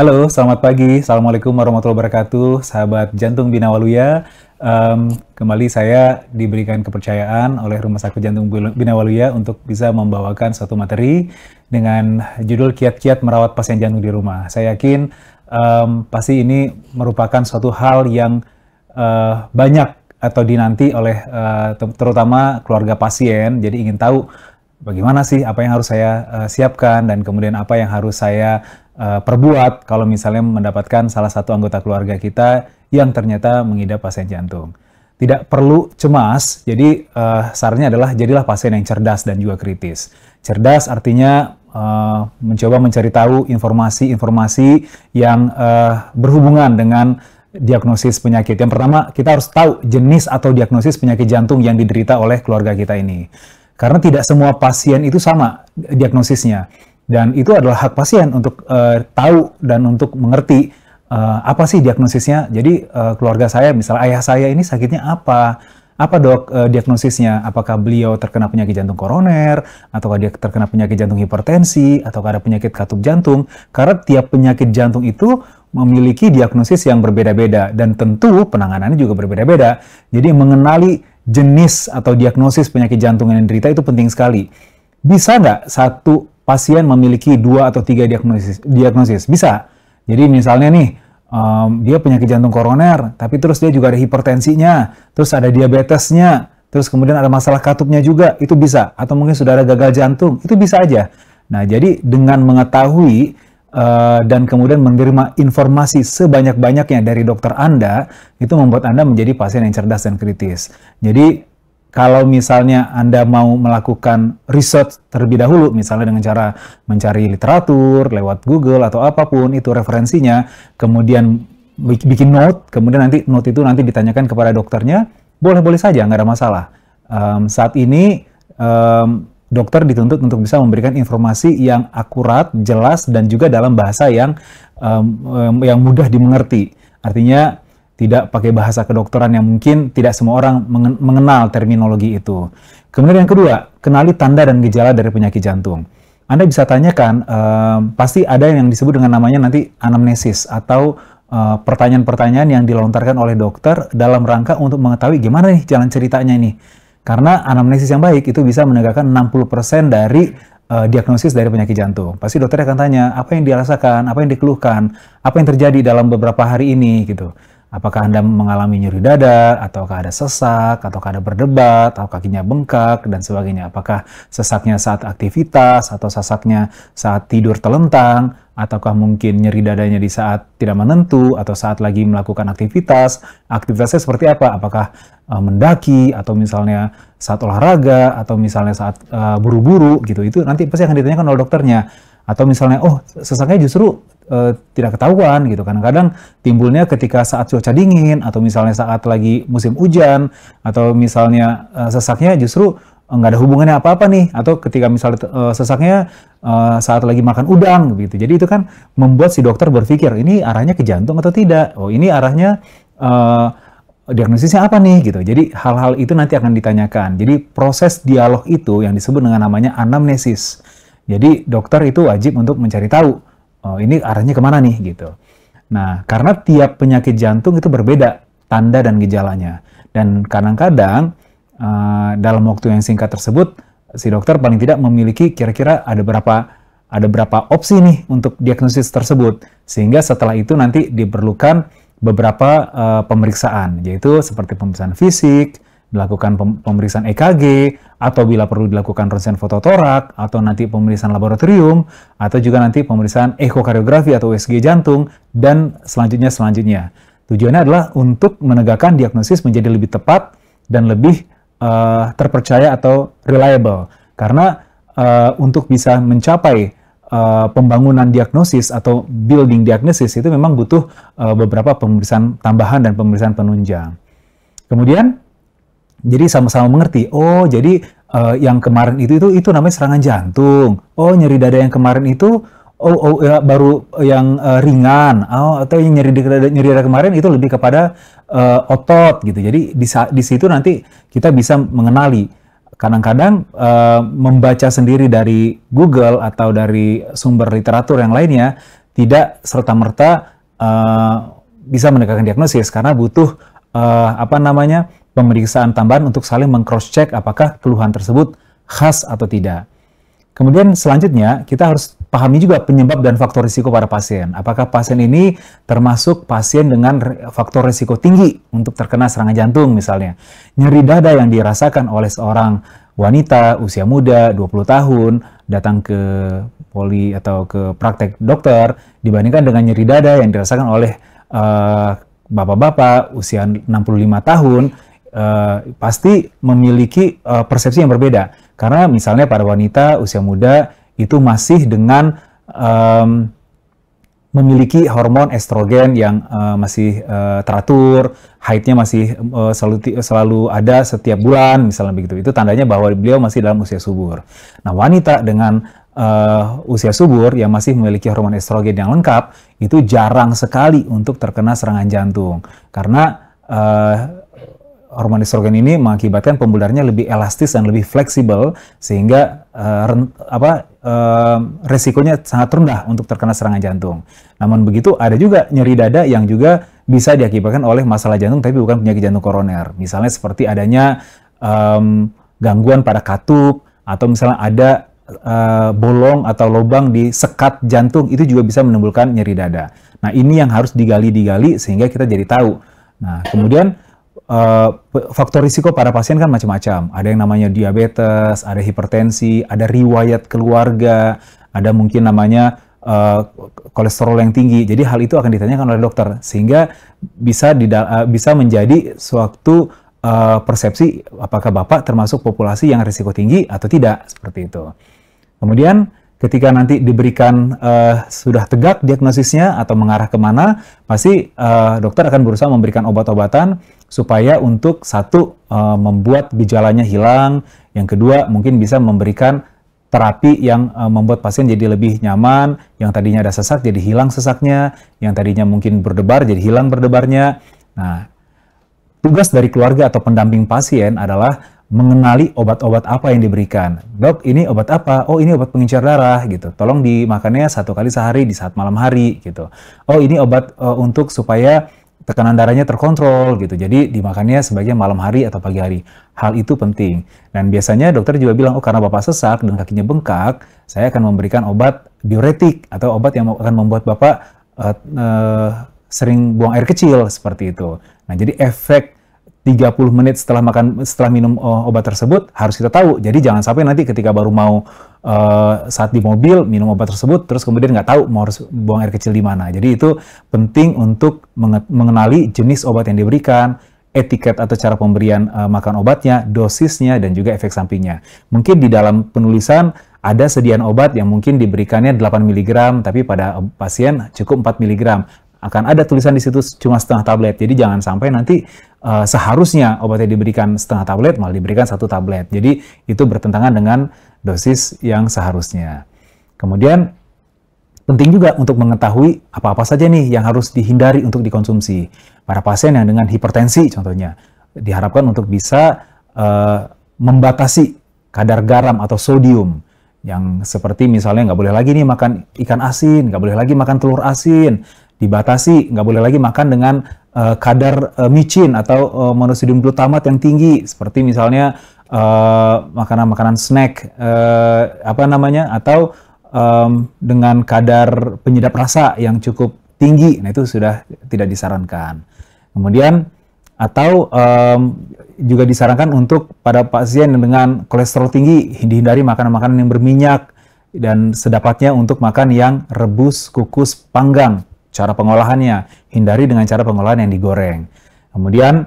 Halo, selamat pagi. Assalamualaikum warahmatullahi wabarakatuh, sahabat jantung Bina Waluya. Um, kembali saya diberikan kepercayaan oleh Rumah Sakit Jantung Bina Waluya untuk bisa membawakan suatu materi dengan judul kiat-kiat merawat pasien jantung di rumah. Saya yakin um, pasti ini merupakan suatu hal yang uh, banyak atau dinanti oleh uh, terutama keluarga pasien. Jadi ingin tahu bagaimana sih apa yang harus saya uh, siapkan dan kemudian apa yang harus saya Eh, perbuat kalau misalnya mendapatkan salah satu anggota keluarga kita yang ternyata mengidap pasien jantung. Tidak perlu cemas, jadi uh, sarannya adalah jadilah pasien yang cerdas dan juga kritis. Cerdas artinya uh, mencoba mencari tahu informasi-informasi yang uh, berhubungan dengan diagnosis penyakit. Yang pertama, kita harus tahu jenis atau diagnosis penyakit jantung yang diderita oleh keluarga kita ini. Karena tidak semua pasien itu sama diagnosisnya dan itu adalah hak pasien untuk uh, tahu dan untuk mengerti uh, apa sih diagnosisnya. Jadi uh, keluarga saya, misal ayah saya ini sakitnya apa? Apa dok uh, diagnosisnya? Apakah beliau terkena penyakit jantung koroner, ataukah dia terkena penyakit jantung hipertensi, ataukah ada penyakit katup jantung? Karena tiap penyakit jantung itu memiliki diagnosis yang berbeda-beda dan tentu penanganannya juga berbeda-beda. Jadi mengenali jenis atau diagnosis penyakit jantung yang diderita itu penting sekali. Bisa nggak satu pasien memiliki dua atau tiga diagnosis. diagnosis. Bisa. Jadi misalnya nih, um, dia penyakit jantung koroner, tapi terus dia juga ada hipertensinya, terus ada diabetesnya, terus kemudian ada masalah katupnya juga, itu bisa. Atau mungkin sudah ada gagal jantung, itu bisa aja. Nah, jadi dengan mengetahui uh, dan kemudian menerima informasi sebanyak-banyaknya dari dokter Anda, itu membuat Anda menjadi pasien yang cerdas dan kritis. Jadi kalau misalnya Anda mau melakukan riset terlebih dahulu, misalnya dengan cara mencari literatur lewat Google atau apapun itu referensinya, kemudian bikin note, kemudian nanti note itu nanti ditanyakan kepada dokternya, boleh-boleh saja, nggak ada masalah. Um, saat ini um, dokter dituntut untuk bisa memberikan informasi yang akurat, jelas, dan juga dalam bahasa yang um, um, yang mudah dimengerti. Artinya tidak pakai bahasa kedokteran yang mungkin tidak semua orang mengenal terminologi itu. Kemudian yang kedua, kenali tanda dan gejala dari penyakit jantung. Anda bisa tanyakan, um, pasti ada yang disebut dengan namanya nanti anamnesis atau pertanyaan-pertanyaan uh, yang dilontarkan oleh dokter dalam rangka untuk mengetahui gimana nih jalan ceritanya ini. Karena anamnesis yang baik itu bisa menegakkan 60% dari uh, diagnosis dari penyakit jantung. Pasti dokter akan tanya, apa yang dirasakan, apa yang dikeluhkan, apa yang terjadi dalam beberapa hari ini gitu. Apakah Anda mengalami nyeri dada, ataukah ada sesak, ataukah ada berdebat, atau kakinya bengkak, dan sebagainya. Apakah sesaknya saat aktivitas, atau sesaknya saat tidur telentang, ataukah mungkin nyeri dadanya di saat tidak menentu, atau saat lagi melakukan aktivitas. Aktivitasnya seperti apa? Apakah e, mendaki, atau misalnya saat olahraga, atau misalnya saat e, buru-buru, gitu. Itu nanti pasti akan ditanyakan oleh dokternya atau misalnya oh sesaknya justru uh, tidak ketahuan gitu kan? kadang timbulnya ketika saat cuaca dingin atau misalnya saat lagi musim hujan atau misalnya uh, sesaknya justru eh, nggak ada hubungannya apa-apa nih atau ketika misalnya uh, sesaknya uh, saat lagi makan udang gitu jadi itu kan membuat si dokter berpikir ini arahnya ke jantung atau tidak oh ini arahnya uh, diagnosisnya apa nih gitu. Jadi hal-hal itu nanti akan ditanyakan. Jadi proses dialog itu yang disebut dengan namanya anamnesis. Jadi dokter itu wajib untuk mencari tahu oh, ini arahnya kemana nih gitu. Nah karena tiap penyakit jantung itu berbeda tanda dan gejalanya dan kadang-kadang uh, dalam waktu yang singkat tersebut si dokter paling tidak memiliki kira-kira ada berapa ada berapa opsi nih untuk diagnosis tersebut sehingga setelah itu nanti diperlukan beberapa uh, pemeriksaan yaitu seperti pemeriksaan fisik, dilakukan pemeriksaan EKG atau bila perlu dilakukan ronsen fototorak atau nanti pemeriksaan laboratorium atau juga nanti pemeriksaan ekokardiografi atau USG jantung dan selanjutnya selanjutnya. Tujuannya adalah untuk menegakkan diagnosis menjadi lebih tepat dan lebih uh, terpercaya atau reliable. Karena uh, untuk bisa mencapai uh, pembangunan diagnosis atau building diagnosis itu memang butuh uh, beberapa pemeriksaan tambahan dan pemeriksaan penunjang. Kemudian jadi sama-sama mengerti. Oh, jadi uh, yang kemarin itu itu itu namanya serangan jantung. Oh, nyeri dada yang kemarin itu oh, oh ya, baru yang uh, ringan. Oh, atau yang nyeri dada nyeri dada kemarin itu lebih kepada uh, otot gitu. Jadi di di situ nanti kita bisa mengenali kadang-kadang uh, membaca sendiri dari Google atau dari sumber literatur yang lainnya tidak serta-merta uh, bisa menegakkan diagnosis karena butuh uh, apa namanya pemeriksaan tambahan untuk saling mengcross-check apakah keluhan tersebut khas atau tidak. Kemudian selanjutnya kita harus pahami juga penyebab dan faktor risiko pada pasien. Apakah pasien ini termasuk pasien dengan faktor risiko tinggi untuk terkena serangan jantung misalnya. Nyeri dada yang dirasakan oleh seorang wanita usia muda 20 tahun datang ke poli atau ke praktek dokter dibandingkan dengan nyeri dada yang dirasakan oleh eh, bapak-bapak uh, bapak -bapak, usia 65 tahun Eh, pasti memiliki uh, persepsi yang berbeda. Karena misalnya para wanita usia muda itu masih dengan um, memiliki hormon estrogen yang uh, masih uh, teratur, haidnya masih uh, selalu selalu ada setiap bulan misalnya begitu. Itu tandanya bahwa beliau masih dalam usia subur. Nah, wanita dengan uh, usia subur yang masih memiliki hormon estrogen yang lengkap itu jarang sekali untuk terkena serangan jantung karena uh, hormon estrogen ini mengakibatkan pembuluhnya lebih elastis dan lebih fleksibel sehingga uh, apa uh, resikonya sangat rendah untuk terkena serangan jantung. Namun begitu ada juga nyeri dada yang juga bisa diakibatkan oleh masalah jantung tapi bukan penyakit jantung koroner. Misalnya seperti adanya um, gangguan pada katup atau misalnya ada uh, bolong atau lubang di sekat jantung itu juga bisa menimbulkan nyeri dada. Nah, ini yang harus digali-digali sehingga kita jadi tahu. Nah, kemudian Uh, faktor risiko pada pasien kan macam-macam. Ada yang namanya diabetes, ada hipertensi, ada riwayat keluarga, ada mungkin namanya uh, kolesterol yang tinggi. Jadi hal itu akan ditanyakan oleh dokter sehingga bisa uh, bisa menjadi suatu uh, persepsi apakah bapak termasuk populasi yang risiko tinggi atau tidak seperti itu. Kemudian ketika nanti diberikan uh, sudah tegak diagnosisnya atau mengarah kemana, pasti uh, dokter akan berusaha memberikan obat-obatan supaya untuk satu eh, membuat gejalanya hilang, yang kedua mungkin bisa memberikan terapi yang eh, membuat pasien jadi lebih nyaman, yang tadinya ada sesak jadi hilang sesaknya, yang tadinya mungkin berdebar jadi hilang berdebarnya. Nah, tugas dari keluarga atau pendamping pasien adalah mengenali obat-obat apa yang diberikan. Dok, ini obat apa? Oh, ini obat pengencer darah gitu. Tolong dimakannya satu kali sehari di saat malam hari gitu. Oh, ini obat uh, untuk supaya tekanan darahnya terkontrol gitu. Jadi dimakannya sebaiknya malam hari atau pagi hari. Hal itu penting. Dan biasanya dokter juga bilang, oh karena bapak sesak dan kakinya bengkak, saya akan memberikan obat diuretik atau obat yang akan membuat bapak uh, uh, sering buang air kecil seperti itu. Nah jadi efek 30 menit setelah makan setelah minum uh, obat tersebut harus kita tahu. Jadi jangan sampai nanti ketika baru mau uh, saat di mobil minum obat tersebut terus kemudian nggak tahu mau harus buang air kecil di mana. Jadi itu penting untuk mengenali jenis obat yang diberikan, etiket atau cara pemberian uh, makan obatnya, dosisnya dan juga efek sampingnya. Mungkin di dalam penulisan ada sediaan obat yang mungkin diberikannya 8 mg tapi pada pasien cukup 4 mg akan ada tulisan di situ cuma setengah tablet. Jadi jangan sampai nanti uh, seharusnya obatnya diberikan setengah tablet malah diberikan satu tablet. Jadi itu bertentangan dengan dosis yang seharusnya. Kemudian penting juga untuk mengetahui apa-apa saja nih yang harus dihindari untuk dikonsumsi. Para pasien yang dengan hipertensi contohnya diharapkan untuk bisa uh, membatasi kadar garam atau sodium yang seperti misalnya nggak boleh lagi nih makan ikan asin, nggak boleh lagi makan telur asin, dibatasi, nggak boleh lagi makan dengan uh, kadar uh, micin atau uh, monosodium glutamat yang tinggi, seperti misalnya makanan-makanan uh, snack, uh, apa namanya, atau um, dengan kadar penyedap rasa yang cukup tinggi, nah itu sudah tidak disarankan. Kemudian atau um, juga disarankan untuk pada pasien dengan kolesterol tinggi hindari makanan-makanan yang berminyak dan sedapatnya untuk makan yang rebus, kukus, panggang cara pengolahannya. Hindari dengan cara pengolahan yang digoreng. Kemudian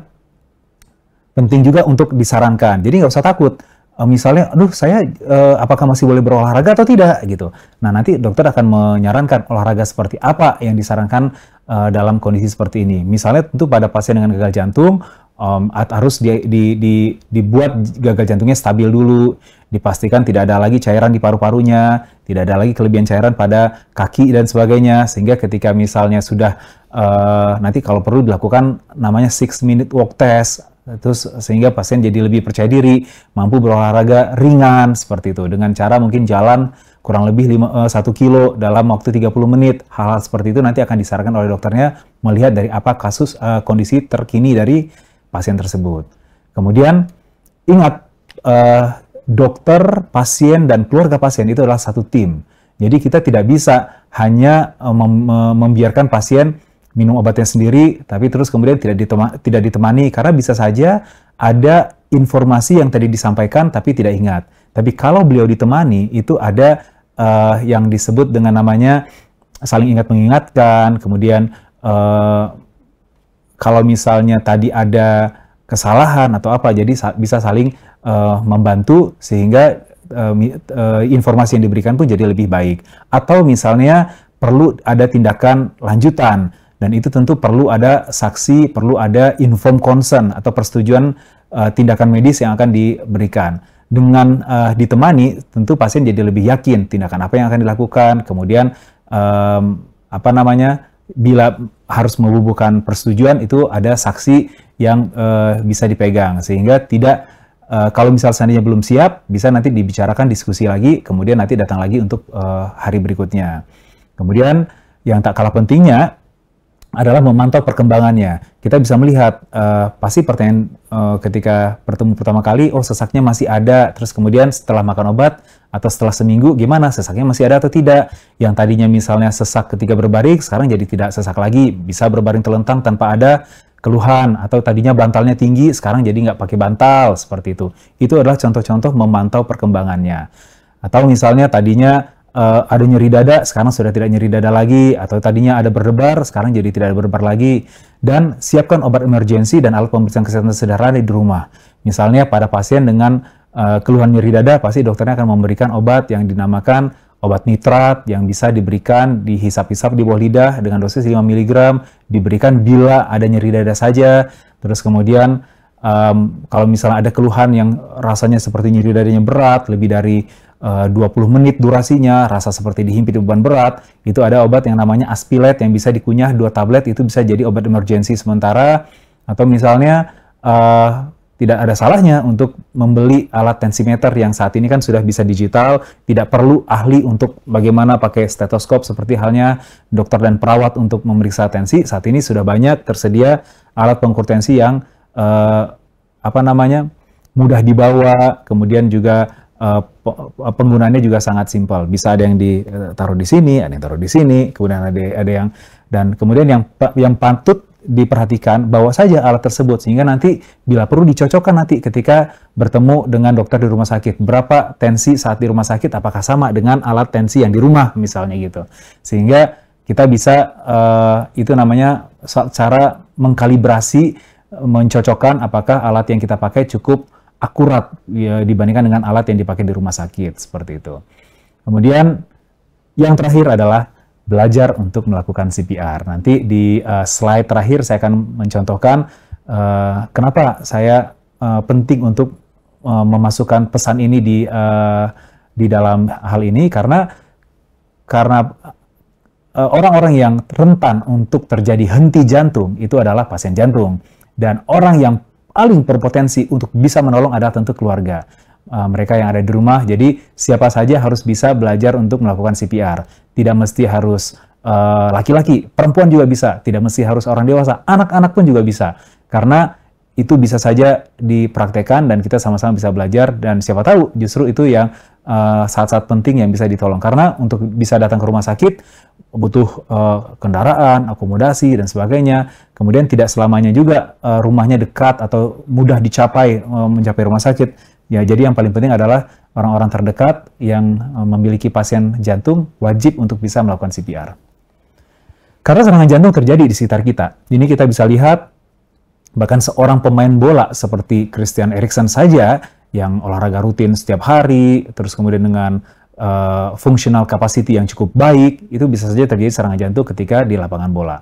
penting juga untuk disarankan. Jadi nggak usah takut. Eh, misalnya, aduh saya eh, apakah masih boleh berolahraga atau tidak gitu. Nah nanti dokter akan menyarankan olahraga seperti apa yang disarankan eh, dalam kondisi seperti ini. Misalnya tentu pada pasien dengan gagal jantung, um, harus di, di, di, dibuat gagal jantungnya stabil dulu, dipastikan tidak ada lagi cairan di paru-parunya, tidak ada lagi kelebihan cairan pada kaki dan sebagainya, sehingga ketika misalnya sudah uh, nanti kalau perlu dilakukan namanya six minute walk test, terus sehingga pasien jadi lebih percaya diri, mampu berolahraga ringan seperti itu dengan cara mungkin jalan kurang lebih 5, 1 eh, kilo dalam waktu 30 menit. Hal-hal seperti itu nanti akan disarankan oleh dokternya melihat dari apa kasus uh, kondisi terkini dari pasien tersebut. Kemudian ingat uh, dokter, pasien dan keluarga pasien itu adalah satu tim. Jadi kita tidak bisa hanya eh, mem membiarkan pasien minum obatnya sendiri, tapi terus kemudian tidak, ditema tidak ditemani karena bisa saja ada informasi yang tadi disampaikan tapi tidak ingat. Tapi kalau beliau ditemani itu ada uh, yang disebut dengan namanya saling ingat mengingatkan, kemudian uh, kalau misalnya tadi ada kesalahan atau apa, jadi sa bisa saling uh, membantu sehingga uh, uh, informasi yang diberikan pun jadi lebih baik. Atau misalnya perlu ada tindakan lanjutan dan itu tentu perlu ada saksi, perlu ada inform concern atau persetujuan uh, tindakan medis yang akan diberikan dengan uh, ditemani tentu pasien jadi lebih yakin tindakan apa yang akan dilakukan kemudian um, apa namanya bila harus membubuhkan persetujuan itu ada saksi yang uh, bisa dipegang sehingga tidak uh, kalau misalnya seandainya belum siap bisa nanti dibicarakan diskusi lagi kemudian nanti datang lagi untuk uh, hari berikutnya kemudian yang tak kalah pentingnya adalah memantau perkembangannya. Kita bisa melihat uh, pasti pertanyaan uh, ketika bertemu pertama kali, oh sesaknya masih ada. Terus kemudian setelah makan obat atau setelah seminggu, gimana sesaknya masih ada atau tidak? Yang tadinya misalnya sesak ketika berbaring, sekarang jadi tidak sesak lagi. Bisa berbaring telentang tanpa ada keluhan atau tadinya bantalnya tinggi, sekarang jadi nggak pakai bantal seperti itu. Itu adalah contoh-contoh memantau perkembangannya. Atau misalnya tadinya uh, ada nyeri dada, sekarang sudah tidak nyeri dada lagi, atau tadinya ada berdebar, sekarang jadi tidak ada berdebar lagi. Dan siapkan obat emergensi dan alat pemeriksaan kesehatan sederhana di rumah. Misalnya pada pasien dengan uh, keluhan nyeri dada, pasti dokternya akan memberikan obat yang dinamakan obat nitrat yang bisa diberikan dihisap-hisap di bawah lidah dengan dosis 5 mg, diberikan bila ada nyeri dada saja. Terus kemudian um, kalau misalnya ada keluhan yang rasanya seperti nyeri dadanya berat, lebih dari 20 eh, menit durasinya, rasa seperti dihimpit beban berat, itu ada obat yang namanya aspilet yang bisa dikunyah dua tablet itu bisa jadi obat emergensi sementara atau misalnya uh, tidak ada salahnya untuk membeli alat tensimeter yang saat ini kan sudah bisa digital, tidak perlu ahli untuk bagaimana pakai stetoskop seperti halnya dokter dan perawat untuk memeriksa tensi. Saat ini sudah banyak tersedia alat pengukur tensi yang uh, apa namanya mudah dibawa, kemudian juga uh, penggunaannya juga sangat simpel. Bisa ada yang ditaruh di sini, ada yang taruh di sini, kemudian ada ada yang dan kemudian yang yang patut diperhatikan bawa saja alat tersebut sehingga nanti bila perlu dicocokkan nanti ketika bertemu dengan dokter di rumah sakit berapa tensi saat di rumah sakit apakah sama dengan alat tensi yang di rumah misalnya gitu sehingga kita bisa uh, itu namanya cara mengkalibrasi mencocokkan apakah alat yang kita pakai cukup akurat ya, dibandingkan dengan alat yang dipakai di rumah sakit seperti itu. Kemudian yang terakhir adalah belajar untuk melakukan CPR. Nanti di uh, slide terakhir saya akan mencontohkan uh, kenapa saya uh, penting untuk uh, memasukkan pesan ini di uh, di dalam hal ini karena karena orang-orang yang rentan untuk terjadi henti jantung itu adalah pasien jantung dan orang yang paling berpotensi untuk bisa menolong adalah tentu keluarga. Eh, mereka yang ada di rumah, jadi siapa saja harus bisa belajar untuk melakukan CPR. Tidak mesti harus eh, laki-laki, uh, laki -laki. perempuan juga bisa. Tidak mesti harus orang dewasa, anak-anak pun juga bisa. Karena itu bisa saja dipraktekkan dan kita sama-sama bisa belajar dan siapa tahu justru itu yang eh, saat-saat uh, penting yang bisa ditolong karena untuk bisa datang ke rumah sakit butuh uh, kendaraan, akomodasi dan sebagainya. Kemudian tidak selamanya juga uh, rumahnya dekat atau mudah dicapai uh, mencapai rumah sakit. Ya, jadi yang paling penting adalah orang-orang terdekat yang uh, memiliki pasien jantung wajib untuk bisa melakukan CPR. Karena serangan jantung terjadi di sekitar kita. Ini kita bisa lihat Bahkan seorang pemain bola seperti Christian Eriksen saja yang olahraga rutin setiap hari, terus kemudian dengan uh, eh, functional capacity yang cukup baik, itu bisa saja terjadi serangan jantung ketika di lapangan bola.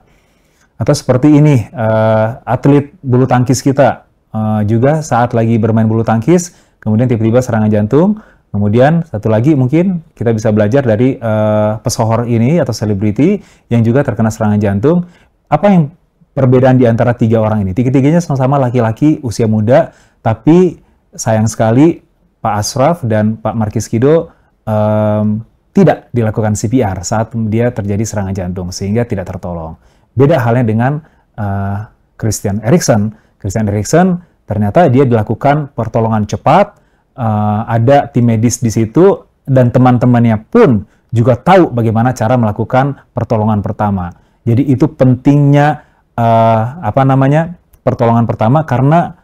Atau seperti ini, uh, atlet bulu tangkis kita uh, juga saat lagi bermain bulu tangkis, kemudian tiba-tiba serangan jantung, Kemudian satu lagi mungkin kita bisa belajar dari uh, pesohor ini atau selebriti yang juga terkena serangan jantung. Apa yang perbedaan di antara tiga orang ini. Tiga-tiganya sama-sama laki-laki usia muda, tapi sayang sekali Pak Asraf dan Pak Markis Kido um, tidak dilakukan CPR saat dia terjadi serangan jantung sehingga tidak tertolong. Beda halnya dengan uh, Christian Eriksen. Christian Eriksen ternyata dia dilakukan pertolongan cepat, uh, ada tim medis di situ dan teman-temannya pun juga tahu bagaimana cara melakukan pertolongan pertama. Jadi itu pentingnya uh, apa namanya pertolongan pertama karena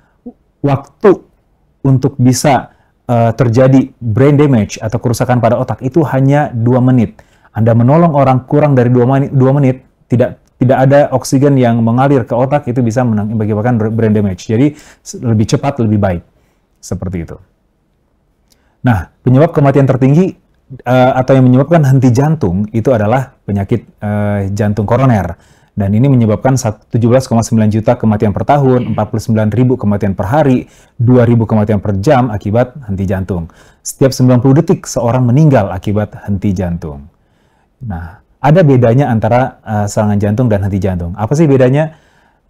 waktu untuk bisa uh, terjadi brain damage atau kerusakan pada otak itu hanya dua menit. Anda menolong orang kurang dari dua menit, dua menit tidak tidak ada oksigen yang mengalir ke otak itu bisa mengakibatkan brain damage. Jadi lebih cepat lebih baik seperti itu. Nah penyebab kematian tertinggi eh, atau yang menyebabkan henti jantung itu adalah penyakit jantung koroner dan ini menyebabkan 17,9 juta kematian per tahun, 49 hmm. ribu kematian per hari, 2 ribu kematian per jam akibat henti jantung. Setiap 90 detik seorang meninggal akibat henti jantung. Nah, ada bedanya antara uh, serangan jantung dan henti jantung. Apa sih bedanya?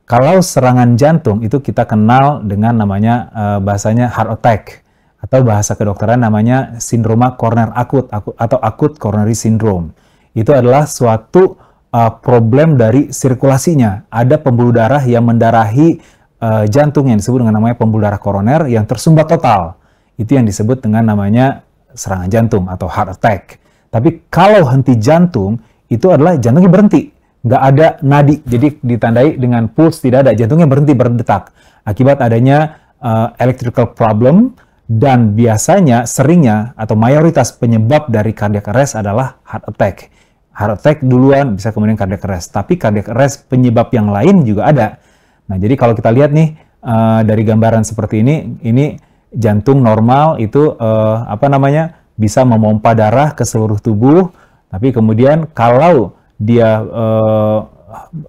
Kalau serangan jantung itu kita kenal dengan namanya uh, bahasanya heart attack atau bahasa kedokteran namanya sindroma koroner akut, akut atau akut coronary syndrome. Itu adalah suatu uh, problem dari sirkulasinya. Ada pembuluh darah yang mendarahi uh, jantung yang disebut dengan namanya pembuluh darah koroner yang tersumbat total. Itu yang disebut dengan namanya serangan jantung atau heart attack. Tapi kalau henti jantung itu adalah jantungnya berhenti, nggak ada nadi, jadi ditandai dengan puls tidak ada, jantungnya berhenti berdetak akibat adanya uh, electrical problem dan biasanya seringnya atau mayoritas penyebab dari cardiac arrest adalah heart attack heart attack duluan, bisa kemudian cardiac arrest. Tapi cardiac arrest penyebab yang lain juga ada. Nah, jadi kalau kita lihat nih uh, dari gambaran seperti ini, ini jantung normal itu uh, apa namanya? bisa memompa darah ke seluruh tubuh, tapi kemudian kalau dia uh,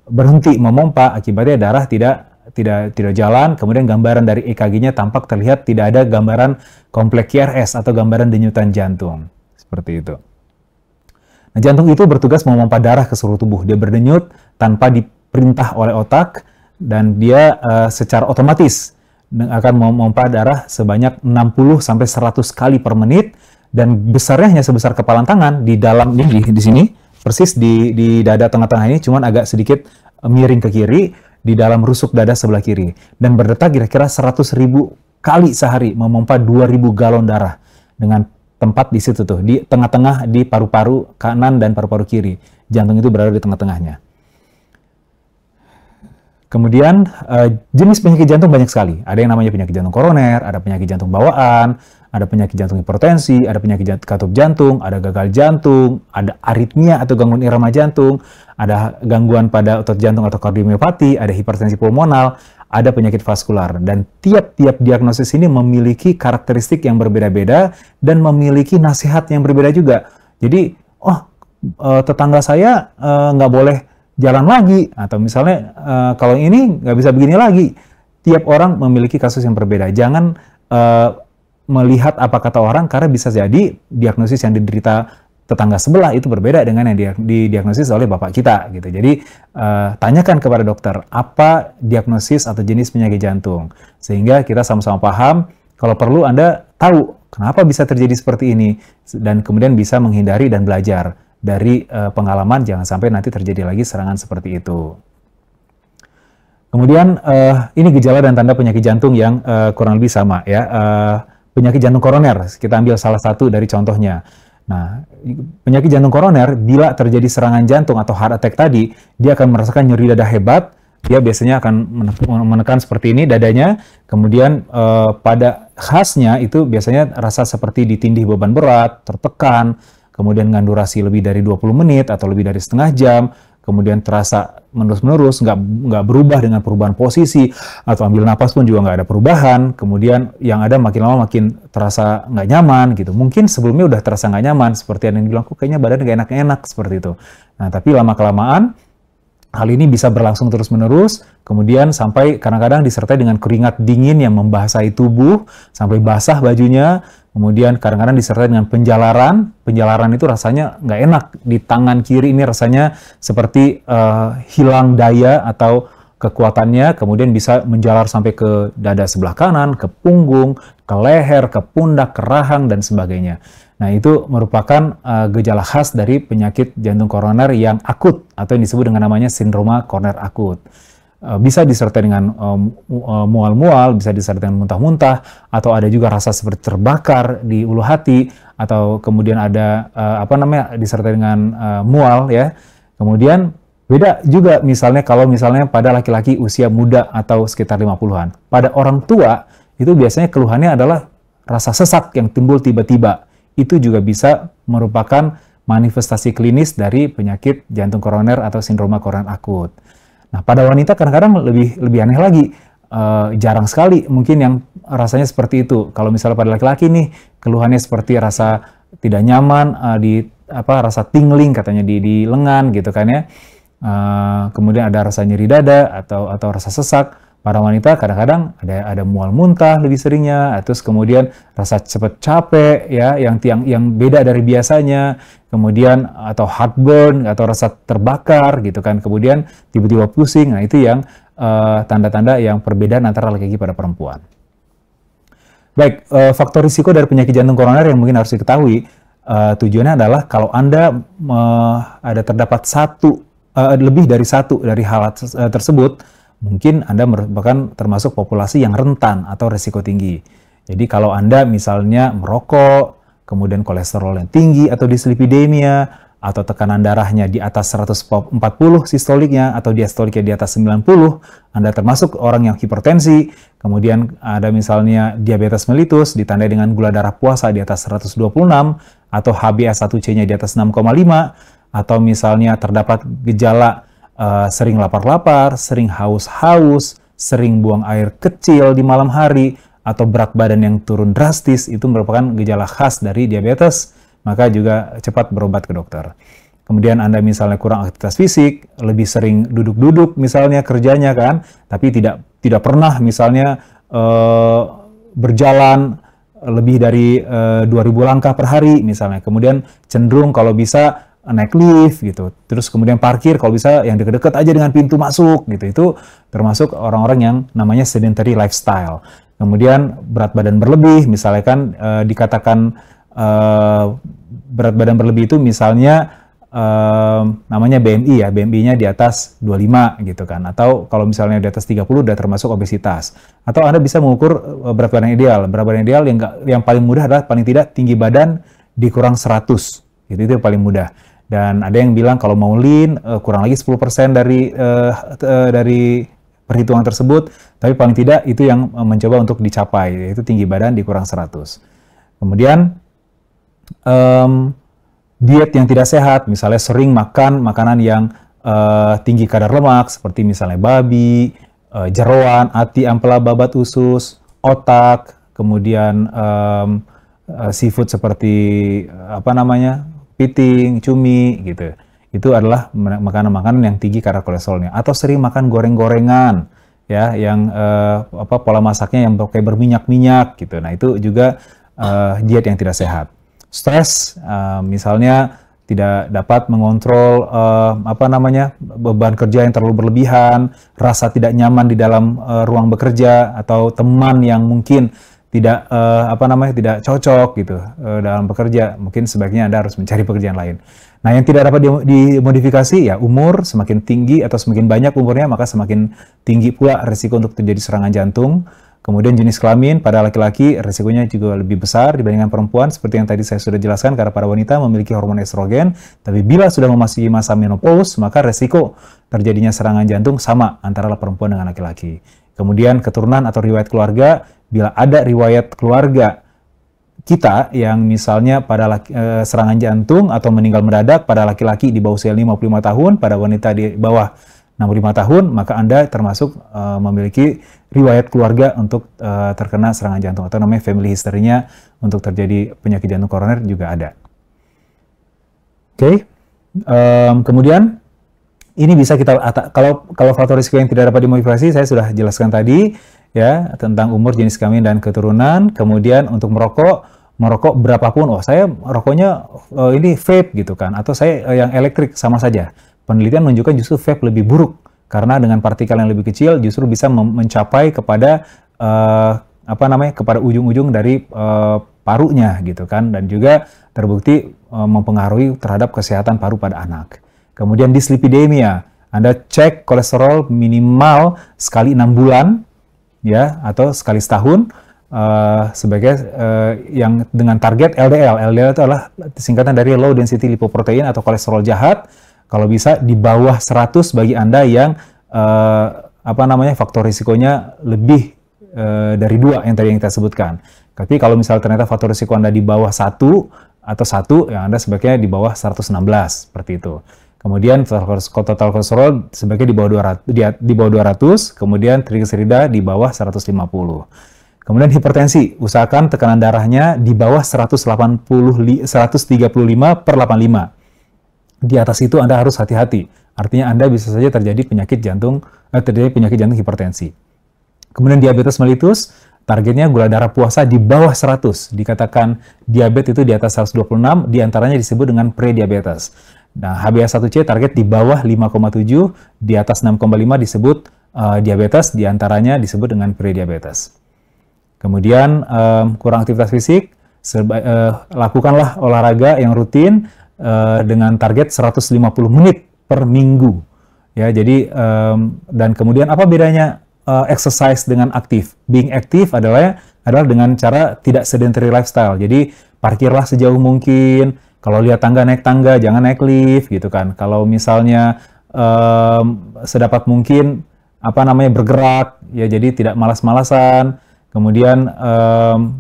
berhenti memompa akibatnya darah tidak tidak tidak jalan, kemudian gambaran dari EKG-nya tampak terlihat tidak ada gambaran kompleks QRS atau gambaran denyutan jantung. Seperti itu. Nah, jantung itu bertugas memompa darah ke seluruh tubuh. Dia berdenyut tanpa diperintah oleh otak dan dia uh, secara otomatis akan memompa darah sebanyak 60 sampai 100 kali per menit dan besarnya hanya sebesar kepalan tangan di dalam ini di, di sini persis di di dada tengah-tengah ini cuman agak sedikit miring ke kiri di dalam rusuk dada sebelah kiri dan berdetak kira-kira 100 ribu kali sehari memompa 2.000 galon darah dengan tempat di situ tuh, di tengah-tengah di paru-paru kanan dan paru-paru kiri. Jantung itu berada di tengah-tengahnya. Kemudian eh, jenis penyakit jantung banyak sekali. Ada yang namanya penyakit jantung koroner, ada penyakit jantung bawaan, ada penyakit jantung hipertensi, ada penyakit katup jantung, ada gagal jantung, ada aritmia atau gangguan irama jantung, ada gangguan pada otot jantung atau kardiomiopati, ada hipertensi pulmonal, ada penyakit vaskular dan tiap-tiap diagnosis ini memiliki karakteristik yang berbeda-beda dan memiliki nasihat yang berbeda juga. Jadi, oh eh, tetangga saya eh, nggak boleh jalan lagi atau misalnya eh, kalau ini nggak bisa begini lagi. Tiap orang memiliki kasus yang berbeda. Jangan melihat apa kata orang karena bisa jadi diagnosis yang diderita tetangga sebelah itu berbeda dengan yang didiagnosis oleh bapak kita gitu. Jadi uh, tanyakan kepada dokter apa diagnosis atau jenis penyakit jantung sehingga kita sama-sama paham kalau perlu Anda tahu kenapa bisa terjadi seperti ini dan kemudian bisa menghindari dan belajar dari uh, pengalaman jangan sampai nanti terjadi lagi serangan seperti itu. Kemudian uh, ini gejala dan tanda penyakit jantung yang uh, kurang lebih sama ya. Uh, penyakit jantung koroner kita ambil salah satu dari contohnya Nah, penyakit jantung koroner, bila terjadi serangan jantung atau heart attack tadi, dia akan merasakan nyeri dada hebat, dia biasanya akan menekan seperti ini dadanya, kemudian eh, pada khasnya itu biasanya rasa seperti ditindih beban berat, tertekan, kemudian ngandurasi lebih dari 20 menit atau lebih dari setengah jam, kemudian terasa menerus-menerus, nggak nggak berubah dengan perubahan posisi atau ambil napas pun juga nggak ada perubahan. Kemudian yang ada makin lama makin terasa nggak nyaman gitu. Mungkin sebelumnya udah terasa nggak nyaman, seperti yang dibilang, kok kayaknya badan nggak enak-enak seperti itu. Nah, tapi lama kelamaan Hal ini bisa berlangsung terus-menerus, kemudian sampai kadang-kadang disertai dengan keringat dingin yang membasahi tubuh, sampai basah bajunya, Kemudian kadang-kadang disertai dengan penjalaran. Penjalaran itu rasanya nggak enak. Di tangan kiri ini rasanya seperti uh, hilang daya atau kekuatannya. Kemudian bisa menjalar sampai ke dada sebelah kanan, ke punggung, ke leher, ke pundak, ke rahang, dan sebagainya. Nah itu merupakan uh, gejala khas dari penyakit jantung koroner yang akut atau yang disebut dengan namanya sindroma koroner akut. Eh, bisa disertai dengan eh, mual-mual, bisa disertai dengan muntah-muntah, atau ada juga rasa seperti terbakar di ulu hati, atau kemudian ada eh, apa namanya disertai dengan mual ya. Kemudian beda juga misalnya kalau misalnya pada laki-laki usia muda atau sekitar 50-an. Pada orang tua itu biasanya keluhannya adalah rasa sesak yang timbul tiba-tiba. Itu juga bisa merupakan manifestasi klinis dari penyakit jantung koroner atau sindroma koroner akut. Nah, pada wanita kadang-kadang lebih lebih aneh lagi. Uh, jarang sekali mungkin yang rasanya seperti itu. Kalau misalnya pada laki-laki nih keluhannya seperti rasa tidak nyaman uh, di apa rasa tingling katanya di di lengan gitu kan ya. Uh, kemudian ada rasa nyeri dada atau atau rasa sesak Para wanita kadang-kadang ada ada mual muntah lebih seringnya, terus kemudian rasa cepat capek ya yang tiang yang beda dari biasanya, kemudian atau heartburn atau rasa terbakar gitu kan, kemudian tiba-tiba pusing. Nah itu yang eh, tanda-tanda uh, yang perbedaan antara laki-laki pada perempuan. Baik, uh, faktor risiko dari penyakit jantung koroner yang mungkin harus diketahui uh, tujuannya adalah kalau anda uh, ada terdapat satu uh, lebih dari satu dari hal tersebut mungkin Anda merupakan termasuk populasi yang rentan atau resiko tinggi. Jadi kalau Anda misalnya merokok, kemudian kolesterol yang tinggi atau dislipidemia, atau tekanan darahnya di atas 140 sistoliknya atau diastoliknya di atas 90, Anda termasuk orang yang hipertensi, kemudian ada misalnya diabetes melitus ditandai dengan gula darah puasa di atas 126 atau HbA1c-nya di atas 6,5 atau misalnya terdapat gejala Eh, sering lapar-lapar, sering haus-haus, sering buang air kecil di malam hari, atau berat badan yang turun drastis itu merupakan gejala khas dari diabetes, maka juga cepat berobat ke dokter. Kemudian Anda misalnya kurang aktivitas fisik, lebih sering duduk-duduk misalnya kerjanya kan, tapi tidak tidak pernah misalnya uh, berjalan lebih dari uh, eh, 2000 langkah per hari misalnya. Kemudian cenderung kalau bisa naik lift gitu. Terus kemudian parkir kalau bisa yang deket-deket aja dengan pintu masuk gitu. Itu termasuk orang-orang yang namanya sedentary lifestyle. Kemudian berat badan berlebih, misalnya kan e, dikatakan e, berat badan berlebih itu misalnya e, namanya BMI ya, BMI-nya di atas 25 gitu kan. Atau kalau misalnya di atas 30 udah termasuk obesitas. Atau Anda bisa mengukur berat badan ideal. Berat badan ideal yang yang paling mudah adalah paling tidak tinggi badan dikurang 100. Gitu, itu yang paling mudah. Dan ada yang bilang kalau mau lean uh, kurang lagi 10% dari uh, uh, dari perhitungan tersebut, tapi paling tidak itu yang mencoba untuk dicapai, yaitu tinggi badan dikurang 100. Kemudian um, diet yang tidak sehat, misalnya sering makan makanan yang uh, tinggi kadar lemak, seperti misalnya babi, uh, jeroan, ati, ampela, babat usus, otak, kemudian um, uh, seafood seperti apa namanya piting, cumi gitu. Itu adalah makanan-makanan yang tinggi kadar kolesterolnya atau sering makan goreng-gorengan ya yang uh, apa pola masaknya yang pakai berminyak-minyak gitu. Nah, itu juga uh, diet yang tidak sehat. Stres uh, misalnya tidak dapat mengontrol uh, apa namanya beban kerja yang terlalu berlebihan, rasa tidak nyaman di dalam uh, ruang bekerja atau teman yang mungkin tidak uh, apa namanya tidak cocok gitu uh, dalam bekerja mungkin sebaiknya anda harus mencari pekerjaan lain nah yang tidak dapat dimodifikasi ya umur semakin tinggi atau semakin banyak umurnya maka semakin tinggi pula resiko untuk terjadi serangan jantung kemudian jenis kelamin pada laki-laki resikonya juga lebih besar dibandingkan perempuan seperti yang tadi saya sudah jelaskan karena para wanita memiliki hormon estrogen tapi bila sudah memasuki masa menopause maka resiko terjadinya serangan jantung sama antara perempuan dengan laki-laki Kemudian keturunan atau riwayat keluarga, bila ada riwayat keluarga kita yang misalnya pada laki, e, serangan jantung atau meninggal mendadak pada laki-laki di bawah usia 55 tahun, pada wanita di bawah 65 tahun, maka Anda termasuk e, memiliki riwayat keluarga untuk e, terkena serangan jantung atau namanya family history-nya untuk terjadi penyakit jantung koroner juga ada. Oke. Okay. Um, kemudian ini bisa kita kalau kalau faktor risiko yang tidak dapat dimodifikasi saya sudah jelaskan tadi ya tentang umur jenis kelamin dan keturunan kemudian untuk merokok merokok berapapun oh saya rokoknya oh, ini vape gitu kan atau saya eh, yang elektrik sama saja penelitian menunjukkan justru vape lebih buruk karena dengan partikel yang lebih kecil justru bisa mencapai kepada uh, apa namanya kepada ujung-ujung dari uh, parunya gitu kan dan juga terbukti uh, mempengaruhi terhadap kesehatan paru pada anak. Kemudian dislipidemia, Anda cek kolesterol minimal sekali enam bulan, ya, atau sekali setahun, uh, sebagai uh, yang dengan target LDL. LDL itu adalah singkatan dari low density lipoprotein atau kolesterol jahat. Kalau bisa di bawah 100 bagi Anda yang uh, apa namanya faktor risikonya lebih uh, dari dua yang tadi yang kita sebutkan. Tapi kalau misalnya ternyata faktor risiko Anda di bawah satu atau satu, yang Anda sebaiknya di bawah 116 seperti itu. Kemudian total kolesterol sebagai di bawah 200, di, di bawah 200, kemudian trigliserida di bawah 150. Kemudian hipertensi, usahakan tekanan darahnya di bawah 180, 135 per 85. Di atas itu Anda harus hati-hati. Artinya Anda bisa saja terjadi penyakit jantung, eh, terjadi penyakit jantung hipertensi. Kemudian diabetes melitus, targetnya gula darah puasa di bawah 100. Dikatakan diabetes itu di atas 126, diantaranya disebut dengan prediabetes. Nah, HbA1c target di bawah 5,7, di atas 6,5 disebut uh, diabetes, diantaranya disebut dengan prediabetes. Kemudian um, kurang aktivitas fisik, serba, uh, lakukanlah olahraga yang rutin uh, dengan target 150 menit per minggu. Ya, jadi um, dan kemudian apa bedanya uh, exercise dengan aktif? Being active adalah adalah dengan cara tidak sedentary lifestyle. Jadi parkirlah sejauh mungkin, kalau lihat tangga naik tangga, jangan naik lift gitu kan. Kalau misalnya um, sedapat mungkin apa namanya bergerak ya jadi tidak malas-malasan. Kemudian um,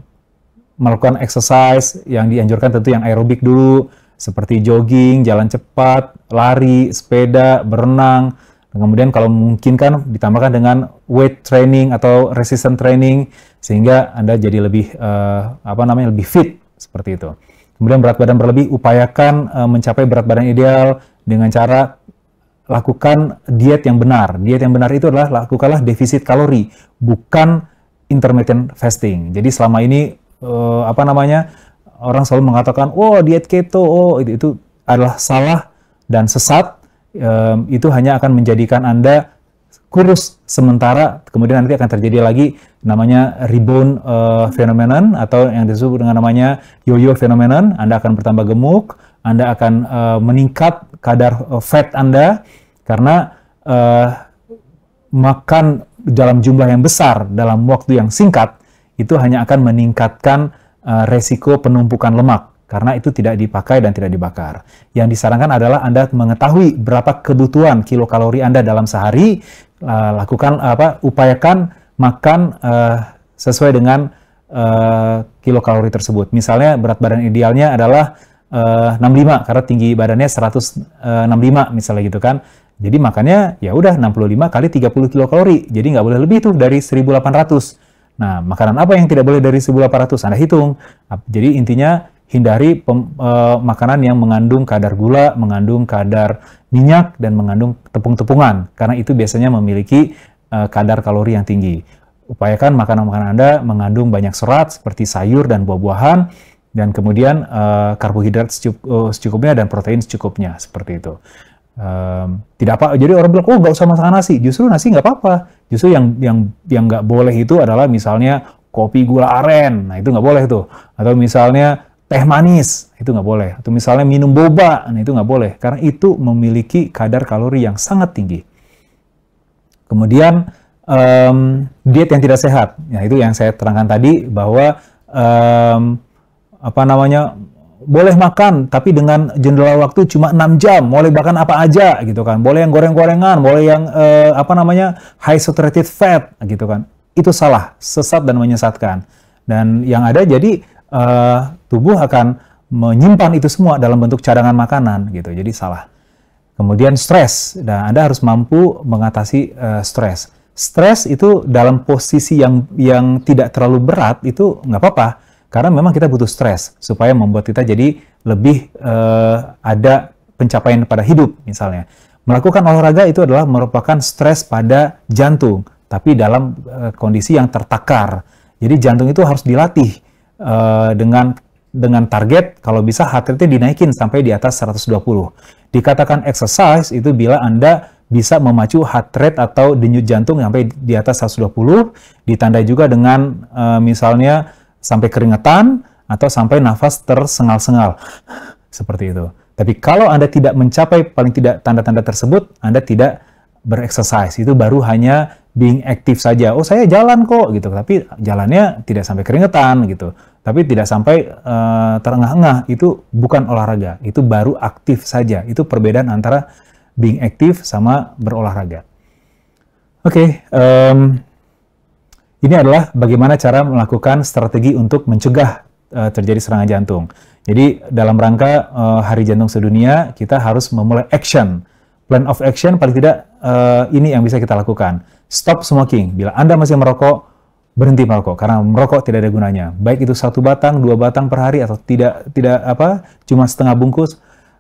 melakukan exercise yang dianjurkan tentu yang aerobik dulu seperti jogging, jalan cepat, lari, sepeda, berenang. Kemudian kalau mungkin kan ditambahkan dengan weight training atau resistance training sehingga Anda jadi lebih uh, apa namanya lebih fit seperti itu. Kemudian berat badan berlebih, upayakan eh, mencapai berat badan ideal dengan cara lakukan diet yang benar. Diet yang benar itu adalah lakukanlah defisit kalori, bukan intermittent fasting. Jadi selama ini eh, apa namanya orang selalu mengatakan, oh diet keto, oh itu, itu adalah salah dan sesat. itu hanya akan menjadikan anda kurus sementara, kemudian nanti akan terjadi lagi namanya rebound uh, eh, phenomenon atau yang disebut dengan namanya yo-yo phenomenon. Anda akan bertambah gemuk, Anda akan uh, meningkat kadar uh, fat Anda karena uh, makan dalam jumlah yang besar dalam waktu yang singkat itu hanya akan meningkatkan uh, resiko penumpukan lemak karena itu tidak dipakai dan tidak dibakar. Yang disarankan adalah Anda mengetahui berapa kebutuhan kilokalori Anda dalam sehari, eh, lakukan apa upayakan makan uh, sesuai dengan uh, kilokalori tersebut. Misalnya berat badan idealnya adalah uh, 65 karena tinggi badannya 165 misalnya gitu kan. Jadi makannya ya udah 65 kali 30 kilokalori. Jadi nggak boleh lebih tuh dari 1800. Nah, makanan apa yang tidak boleh dari 1800? Anda hitung. Jadi intinya hindari pem, uh, makanan yang mengandung kadar gula, mengandung kadar minyak, dan mengandung tepung-tepungan, karena itu biasanya memiliki uh, kadar kalori yang tinggi. Upayakan makanan-makanan Anda mengandung banyak serat seperti sayur dan buah-buahan, dan kemudian uh, karbohidrat uh, secukupnya dan protein secukupnya, seperti itu. Um, tidak apa jadi orang bilang oh nggak usah masak nasi justru nasi nggak apa-apa justru yang yang yang nggak boleh itu adalah misalnya kopi gula aren nah itu nggak boleh tuh atau misalnya teh manis itu nggak boleh atau misalnya minum boba nah itu nggak boleh karena itu memiliki kadar kalori yang sangat tinggi kemudian um, diet yang tidak sehat nah itu yang saya terangkan tadi bahwa um, apa namanya boleh makan tapi dengan jendela waktu cuma 6 jam boleh makan apa aja gitu kan boleh yang goreng-gorengan boleh yang uh, apa namanya high saturated fat gitu kan itu salah sesat dan menyesatkan dan yang ada jadi uh, tubuh akan menyimpan itu semua dalam bentuk cadangan makanan gitu. Jadi salah. Kemudian stres, nah Anda harus mampu mengatasi uh, stres. Stres itu dalam posisi yang yang tidak terlalu berat itu nggak apa-apa karena memang kita butuh stres supaya membuat kita jadi lebih uh, ada pencapaian pada hidup misalnya. Melakukan olahraga itu adalah merupakan stres pada jantung tapi dalam uh, kondisi yang tertakar. Jadi jantung itu harus dilatih uh, dengan dengan target kalau bisa heart rate dinaikin sampai di atas 120. Dikatakan exercise itu bila Anda bisa memacu heart rate atau denyut jantung sampai di atas 120, ditandai juga dengan uh, misalnya sampai keringetan atau sampai nafas tersengal-sengal. Seperti itu. Tapi kalau Anda tidak mencapai paling tidak tanda-tanda tersebut, Anda tidak bereksersis. Itu baru hanya being active saja. Oh, saya jalan kok gitu, tapi jalannya tidak sampai keringetan gitu tapi tidak sampai uh, terengah-engah itu bukan olahraga itu baru aktif saja itu perbedaan antara being active sama berolahraga oke okay, um, ini adalah bagaimana cara melakukan strategi untuk mencegah uh, terjadi serangan jantung jadi dalam rangka uh, hari jantung sedunia kita harus memulai action plan of action paling tidak uh, ini yang bisa kita lakukan stop smoking bila anda masih merokok berhenti merokok karena merokok tidak ada gunanya. Baik itu satu batang, dua batang per hari atau tidak tidak apa, cuma setengah bungkus.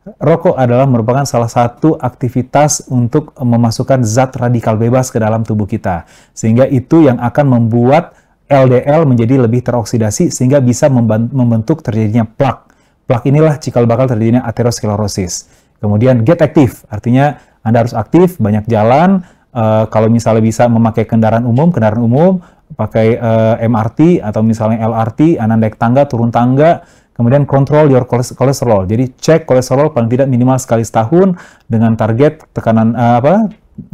Rokok adalah merupakan salah satu aktivitas untuk memasukkan zat radikal bebas ke dalam tubuh kita. Sehingga itu yang akan membuat LDL menjadi lebih teroksidasi sehingga bisa membentuk terjadinya plak. Plak inilah cikal bakal terjadinya aterosklerosis. Kemudian get active, artinya Anda harus aktif, banyak jalan, Uh, kalau misalnya bisa memakai kendaraan umum, kendaraan umum, pakai uh, eh, MRT atau misalnya LRT, Anda naik tangga, turun tangga, kemudian kontrol your kolesterol. Jadi cek kolesterol paling tidak minimal sekali setahun dengan target tekanan uh, apa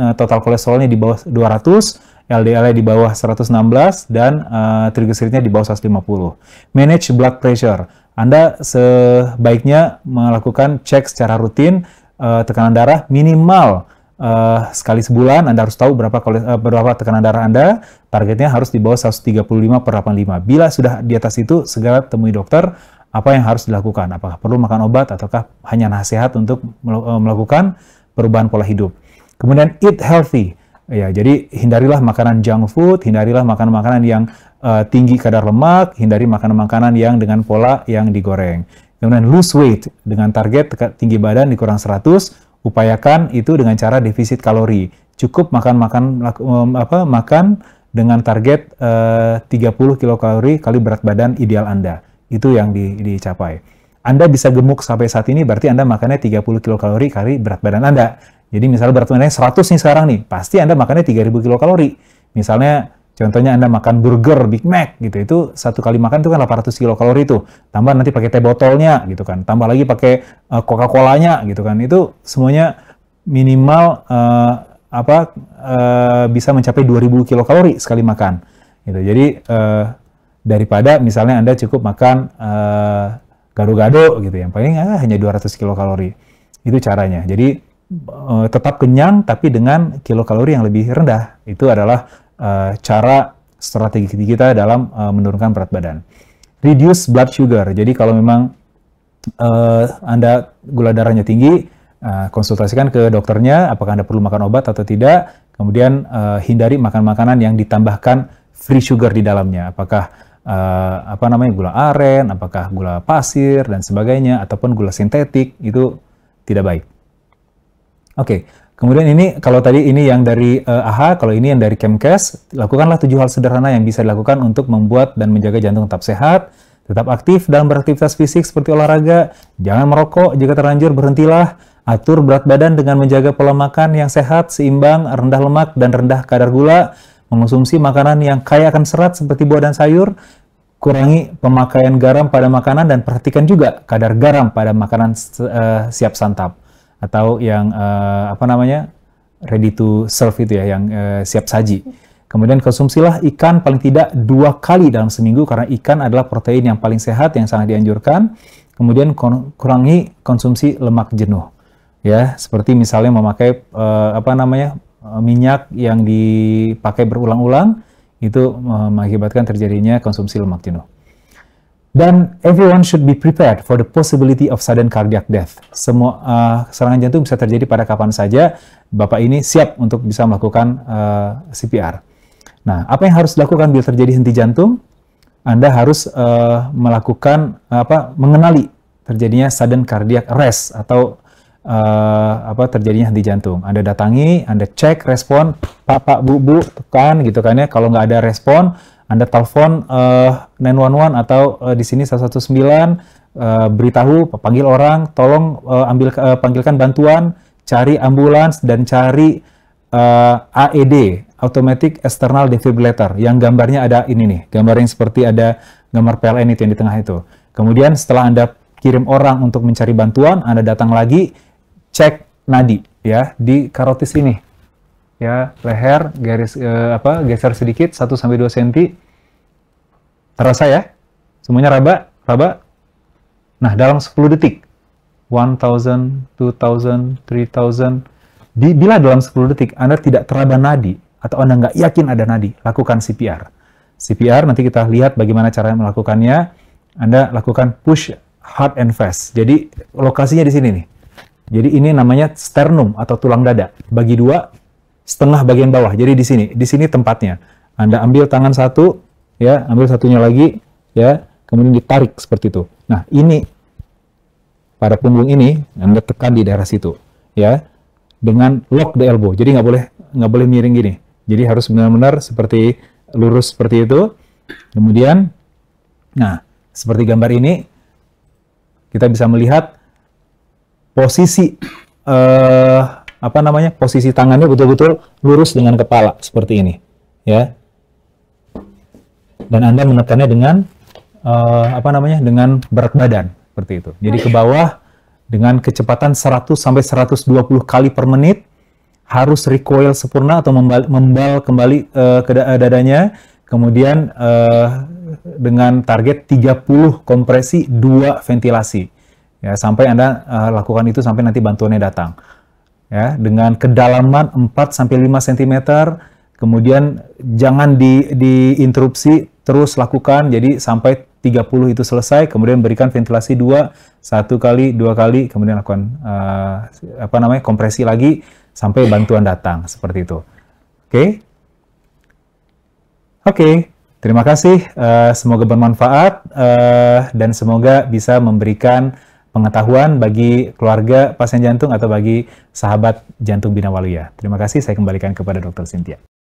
uh, total kolesterolnya di bawah 200, LDL-nya di bawah 116 dan uh, trigliseridnya di bawah 150. Manage blood pressure. Anda sebaiknya melakukan cek secara rutin uh, tekanan darah minimal uh, sekali sebulan Anda harus tahu berapa uh, berapa tekanan darah Anda. Targetnya harus di bawah 135 per 85. Bila sudah di atas itu, segera temui dokter apa yang harus dilakukan. Apakah perlu makan obat ataukah hanya nasihat untuk eh, melakukan perubahan pola hidup. Kemudian eat healthy. Ya, jadi hindarilah makanan junk food, hindarilah makanan-makanan yang uh, tinggi kadar lemak, hindari makanan-makanan yang dengan pola yang digoreng. Kemudian lose weight dengan target tinggi badan dikurang 100, Upayakan itu dengan cara defisit kalori. Cukup makan makan apa makan dengan target eh, uh, 30 kilokalori kali berat badan ideal Anda. Itu yang di, dicapai. Anda bisa gemuk sampai saat ini berarti Anda makannya 30 kilokalori kali berat badan Anda. Jadi misalnya berat badannya 100 nih sekarang nih, pasti Anda makannya 3000 kilokalori. Misalnya Contohnya Anda makan burger, Big Mac gitu, itu satu kali makan itu kan 800 kalori itu. Tambah nanti pakai teh botolnya gitu kan, tambah lagi pakai uh, Coca-Colanya gitu kan. Itu semuanya minimal uh, apa uh, bisa mencapai 2000 kalori sekali makan. Gitu. Jadi uh, daripada misalnya Anda cukup makan gado gado-gado gitu yang paling uh, hanya 200 kalori Itu caranya. Jadi tetap kenyang tapi dengan kilo kalori yang lebih rendah. Itu adalah Eh, cara strategi kita dalam uh, menurunkan berat badan. Reduce blood sugar. Jadi kalau memang uh, Anda gula darahnya tinggi, uh, konsultasikan ke dokternya apakah Anda perlu makan obat atau tidak. Kemudian uh, hindari makan makanan yang ditambahkan free sugar di dalamnya. Apakah uh, apa namanya gula aren, apakah gula pasir dan sebagainya ataupun gula sintetik itu tidak baik. Oke, okay. Kemudian ini kalau tadi ini yang dari uh, eh, AHA, kalau ini yang dari Kemkes, lakukanlah tujuh hal sederhana yang bisa dilakukan untuk membuat dan menjaga jantung tetap sehat, tetap aktif dalam beraktivitas fisik seperti olahraga, jangan merokok, jika terlanjur berhentilah, atur berat badan dengan menjaga pola makan yang sehat, seimbang, rendah lemak dan rendah kadar gula, mengonsumsi makanan yang kaya akan serat seperti buah dan sayur, kurangi pemakaian garam pada makanan dan perhatikan juga kadar garam pada makanan uh, siap santap atau yang uh, apa namanya ready to serve itu ya, yang uh, siap saji. Kemudian konsumsilah ikan paling tidak dua kali dalam seminggu karena ikan adalah protein yang paling sehat yang sangat dianjurkan. Kemudian kurangi konsumsi lemak jenuh, ya seperti misalnya memakai uh, apa namanya minyak yang dipakai berulang-ulang itu mengakibatkan terjadinya konsumsi lemak jenuh. Dan everyone should be prepared for the possibility of sudden cardiac death. Semua uh, serangan jantung bisa terjadi pada kapan saja. Bapak ini siap untuk bisa melakukan uh, eh, CPR. Nah, apa yang harus dilakukan bila terjadi henti jantung? Anda harus uh, melakukan apa? Mengenali terjadinya sudden cardiac arrest atau uh, apa terjadinya henti jantung. Anda datangi, Anda cek respon, pak pak bu bu tekan gitu kan ya. Kalau nggak ada respon, anda telepon uh, eh, 911 atau uh, di sini 119 uh, eh, beritahu panggil orang tolong uh, ambil uh, panggilkan bantuan, cari ambulans dan cari uh, AED automatic external defibrillator yang gambarnya ada ini nih, gambar yang seperti ada gambar PLN itu yang di tengah itu. Kemudian setelah Anda kirim orang untuk mencari bantuan, Anda datang lagi cek nadi ya di karotis ini ya leher garis eh, apa geser sedikit 1 sampai 2 cm terasa ya semuanya raba raba nah dalam 10 detik 1000 2000 3000 di, bila dalam 10 detik Anda tidak teraba nadi atau Anda nggak yakin ada nadi lakukan CPR CPR nanti kita lihat bagaimana cara melakukannya Anda lakukan push hard and fast jadi lokasinya di sini nih jadi ini namanya sternum atau tulang dada bagi dua setengah bagian bawah. Jadi di sini, di sini tempatnya. Anda ambil tangan satu, ya, ambil satunya lagi, ya, kemudian ditarik seperti itu. Nah, ini pada punggung ini Anda tekan di daerah situ, ya, dengan lock the elbow. Jadi nggak boleh nggak boleh miring gini. Jadi harus benar-benar seperti lurus seperti itu. Kemudian, nah, seperti gambar ini, kita bisa melihat posisi uh, apa namanya posisi tangannya betul-betul lurus dengan kepala seperti ini ya dan anda menekannya dengan uh, apa namanya dengan berat badan seperti itu jadi ke bawah dengan kecepatan 100 sampai 120 kali per menit harus recoil sempurna atau membal, membal kembali uh, ke dadanya kemudian uh, dengan target 30 kompresi 2 ventilasi ya sampai anda uh, lakukan itu sampai nanti bantuannya datang ya dengan kedalaman 4 sampai 5 cm. Kemudian jangan di diinterupsi, terus lakukan jadi sampai 30 itu selesai, kemudian berikan ventilasi dua, satu kali, dua kali, kemudian lakukan uh, apa namanya kompresi lagi sampai bantuan datang seperti itu. Oke, okay? oke, okay. terima kasih. Uh, semoga bermanfaat uh, dan semoga bisa memberikan pengetahuan bagi keluarga pasien jantung atau bagi sahabat jantung bina waluya. Terima kasih, saya kembalikan kepada Dr. Cynthia.